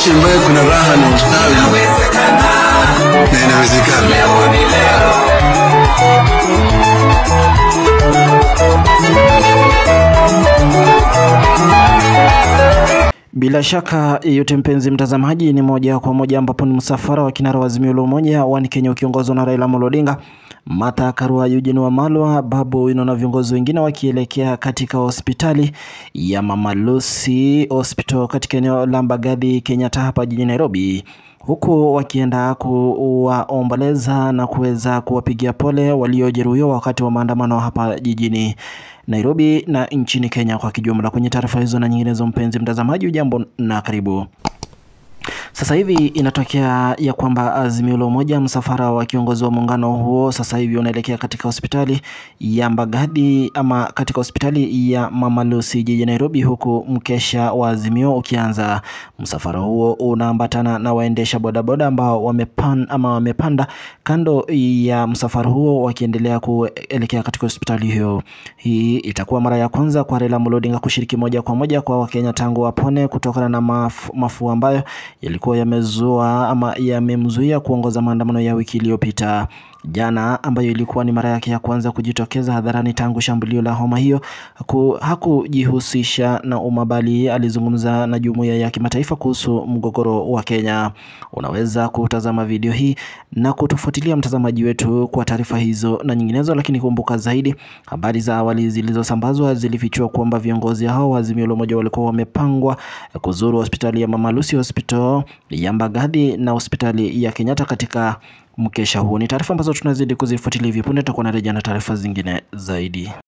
nchi ambayo kuna raha na ustawi na inawezekana. Bila shaka yote, mpenzi mtazamaji, ni moja kwa moja ambapo ni msafara wa kinara wa Azimio la Umoja Kenya ukiongozwa na Raila Amolo Odinga, Martha Karua, Eugene Wamalwa, Babu Owino na viongozi wengine wakielekea katika hospitali ya Mama Lucy Hospital katika eneo la Mbagathi, Kenyatta hapa jijini Nairobi huku wakienda kuwaomboleza na kuweza kuwapigia pole waliojeruhiwa wakati wa maandamano hapa jijini Nairobi na nchini Kenya kwa kijumla. Kwenye taarifa hizo na nyinginezo, mpenzi mtazamaji, ujambo na karibu. Sasa hivi inatokea ya kwamba Azimio la Umoja, msafara wa kiongozi wa muungano huo sasa hivi unaelekea katika hospitali ya Mbagadi ama katika hospitali ya Mama Lucy jijini Nairobi, huku mkesha wa Azimio ukianza. Msafara huo unaambatana na waendesha bodaboda ambao wamepan, ama wamepanda kando ya msafara huo wakiendelea kuelekea katika hospitali hiyo. Hii itakuwa mara ya kwanza kwa Raila Odinga kushiriki moja kwa moja kwa Wakenya tangu wapone kutokana na mafu, mafua ambayo yalikuwa yamezua ama yamemzuia kuongoza maandamano ya wiki iliyopita jana, ambayo ilikuwa ni mara yake ya kwanza kujitokeza hadharani tangu shambulio la homa hiyo. Hakujihusisha na umma, bali alizungumza na jumuiya ya kimataifa kuhusu mgogoro wa Kenya. Unaweza kutazama video hii na kutufuatilia mtazamaji wetu kwa taarifa hizo na nyinginezo, lakini kumbuka zaidi, habari za awali zilizosambazwa zilifichua kwamba viongozi hao wa Azimio la Umoja walikuwa wamepangwa kuzuru hospitali ya Mama Lucy Hospital ya Mbagathi na hospitali ya Kenyatta katika mkesha huo. Ni taarifa ambazo tunazidi kuzifuatilia hivi punde, tutakuwa na taarifa zingine zaidi.